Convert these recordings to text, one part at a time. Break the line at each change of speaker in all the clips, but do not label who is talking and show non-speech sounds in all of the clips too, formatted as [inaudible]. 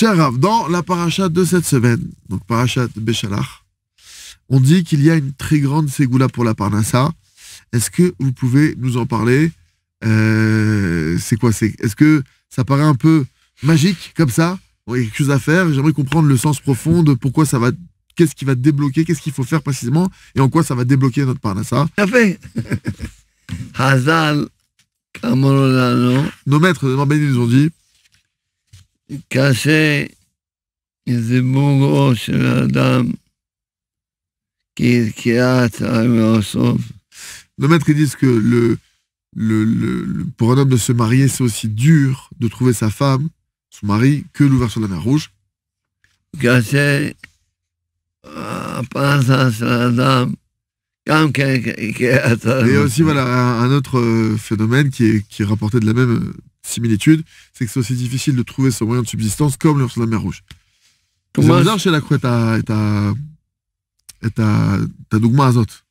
Rav, dans la paracha de cette semaine, donc paracha de Béchalach, on dit qu'il y a une très grande ségoula pour la parnasa. Est-ce que vous pouvez nous en parler euh, C'est quoi c'est, Est-ce que ça paraît un peu magique comme ça Il y a quelque chose à faire. J'aimerais comprendre le sens profond de pourquoi ça va. Qu'est-ce qui va débloquer Qu'est-ce qu'il faut faire précisément Et en quoi ça va débloquer notre Parnassa fait [laughs] Hazal, Nos maîtres de nous ont dit caché maîtres dame qui, Le maître, ils disent que le, pour un homme de se marier, c'est aussi dur de trouver sa femme, son mari, que l'ouverture de euh, la mer Rouge. et aussi voilà un, autre euh, phénomène qui qui est rapporté de la même similitude, c'est que c'est aussi difficile de trouver son moyen de subsistance comme l'ours de la mer rouge. C'est bizarre chez la croix ta, ta, ta dougma C'est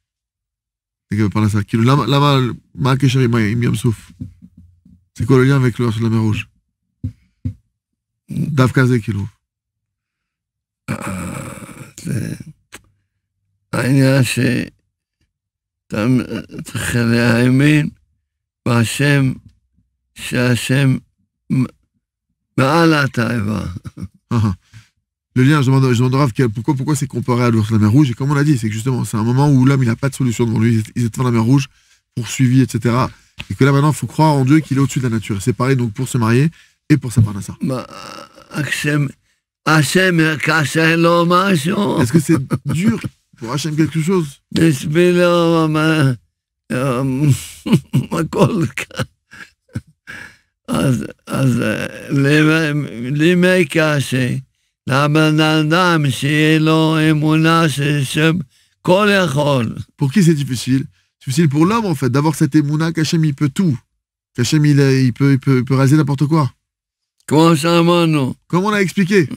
quoi le lien avec l'ours de la mer rouge D'Afkaze à זה le lien, je demande, demande pourquoi, pourquoi c'est comparé à la mer rouge Et comme on l'a dit, c'est que justement, c'est un moment où l'homme, il n'a pas de solution devant lui. Il est devant la mer rouge, poursuivi, etc. Et que là, maintenant, il faut croire en Dieu qu'il est au-dessus de la nature. C'est pareil, donc, pour se marier et pour sa ça. Est-ce que c'est dur pour Hachem quelque chose pour qui c'est difficile C'est difficile pour l'homme en fait, d'avoir cette émouna qu'Hachem il peut tout. Qu'Hachem il, peut, raser n'importe quoi. Comment on a expliqué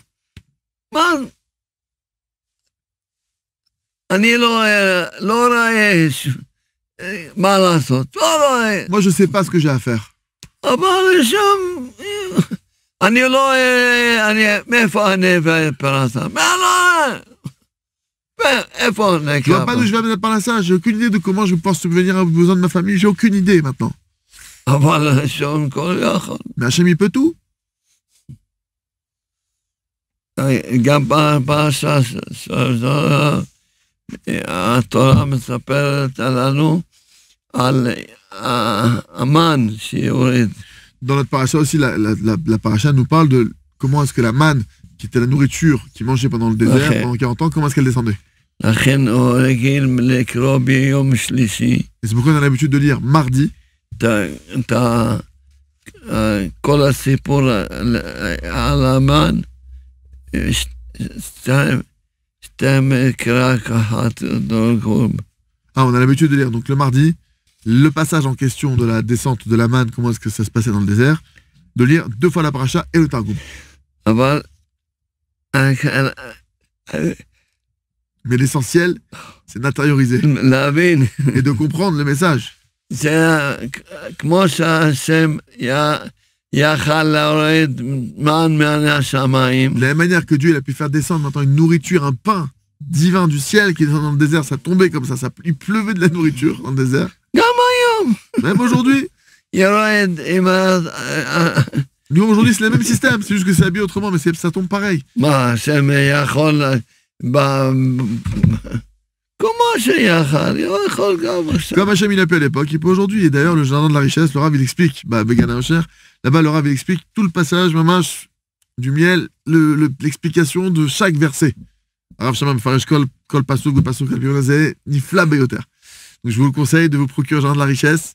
euh, Moi je sais pas ce que j'ai à faire. אבל שם, אני לא, אני, מאיפה אני והפרנסה? מהלאה! vois pas d'où je vais amener la parnassa, j'ai aucune idée de comment je vais pouvoir subvenir aux besoins de ma famille, j'ai aucune idée maintenant. Mais Hachem, il peut tout. גם בפרשה, התורה מספרת לנו dans notre parasha aussi, la, paracha nous parle de comment est-ce que la manne, qui était la nourriture qui mangeait pendant le désert pendant 40 ans, comment est-ce qu'elle descendait oh, Et c'est pourquoi on a l'habitude de lire mardi. Euh, ah, on a l'habitude de lire donc le mardi, le passage en question de la descente de la manne, comment est-ce que ça se passait dans le désert, de lire deux fois la paracha et le Targum. Ah bah, mais l'essentiel, c'est d'intérioriser et de comprendre le message. De la manière que Dieu a pu faire descendre maintenant une nourriture, un pain divin du ciel qui est dans le désert, ça tombait comme ça, ça il pleuvait de la nourriture dans le désert. Même aujourd'hui. Nous, aujourd'hui, c'est le même système. C'est juste que c'est habillé autrement, mais ça tombe pareil. Comment Comme Hachem, il a pu à l'époque, il peut aujourd'hui. Et d'ailleurs, le jardin de la richesse, le Rav, il explique. Bah, Là-bas, le Rav, il explique tout le passage, maman du miel, l'explication de chaque verset. ni Donc, je vous le conseille de vous procurer le jardin de la richesse.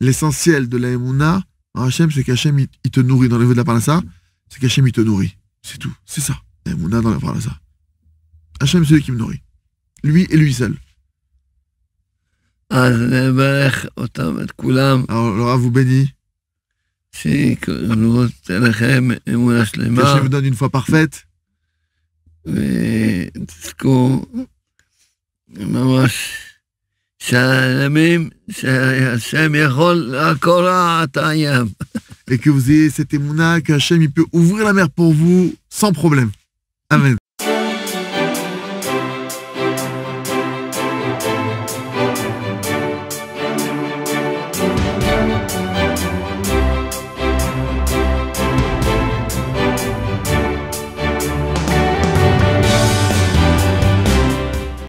l'essentiel de la Emouna Hachem, c'est qu'Hachem, il, te nourrit. Dans le niveau de la Parnassa, c'est qu'Hachem, il te nourrit. C'est tout. C'est ça. La Emouna dans la Parnassa. Hachem, c'est lui qui me nourrit. Lui et lui seul. Alors, Laura vous bénit. Hachem vous donne une foi parfaite. Et que vous ayez cette émouna, qu'Hachem il peut ouvrir la mer pour vous sans problème. Amen.